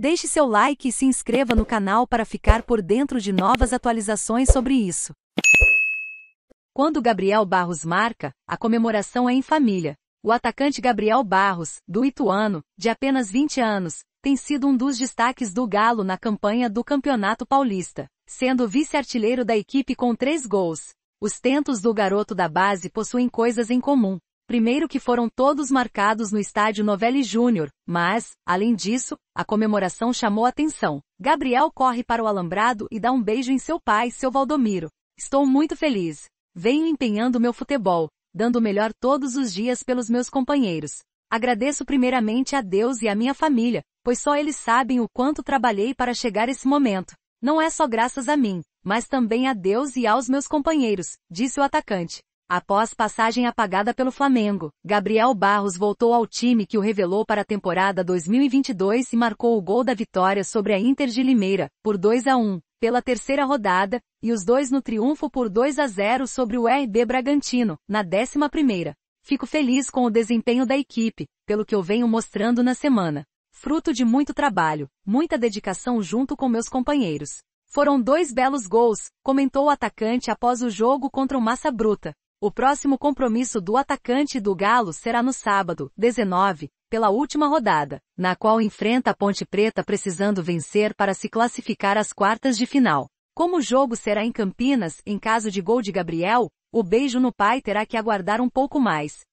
Deixe seu like e se inscreva no canal para ficar por dentro de novas atualizações sobre isso. Quando Gabriel Barros marca, a comemoração é em família. O atacante Gabriel Barros, do Ituano, de apenas 20 anos, tem sido um dos destaques do Galo na campanha do Campeonato Paulista, sendo vice-artilheiro da equipe com três gols. Os tentos do garoto da base possuem coisas em comum. Primeiro que foram todos marcados no estádio Novelli Júnior, mas, além disso, a comemoração chamou atenção. Gabriel corre para o alambrado e dá um beijo em seu pai, seu Valdomiro. Estou muito feliz. Venho empenhando meu futebol, dando o melhor todos os dias pelos meus companheiros. Agradeço primeiramente a Deus e a minha família, pois só eles sabem o quanto trabalhei para chegar esse momento. Não é só graças a mim, mas também a Deus e aos meus companheiros, disse o atacante. Após passagem apagada pelo Flamengo, Gabriel Barros voltou ao time que o revelou para a temporada 2022 e marcou o gol da vitória sobre a Inter de Limeira, por 2 a 1, pela terceira rodada, e os dois no triunfo por 2 a 0 sobre o RB Bragantino, na 11ª. Fico feliz com o desempenho da equipe, pelo que eu venho mostrando na semana. Fruto de muito trabalho, muita dedicação junto com meus companheiros. Foram dois belos gols, comentou o atacante após o jogo contra o Massa Bruta, o próximo compromisso do atacante do Galo será no sábado, 19, pela última rodada, na qual enfrenta a Ponte Preta precisando vencer para se classificar às quartas de final. Como o jogo será em Campinas, em caso de gol de Gabriel, o beijo no pai terá que aguardar um pouco mais,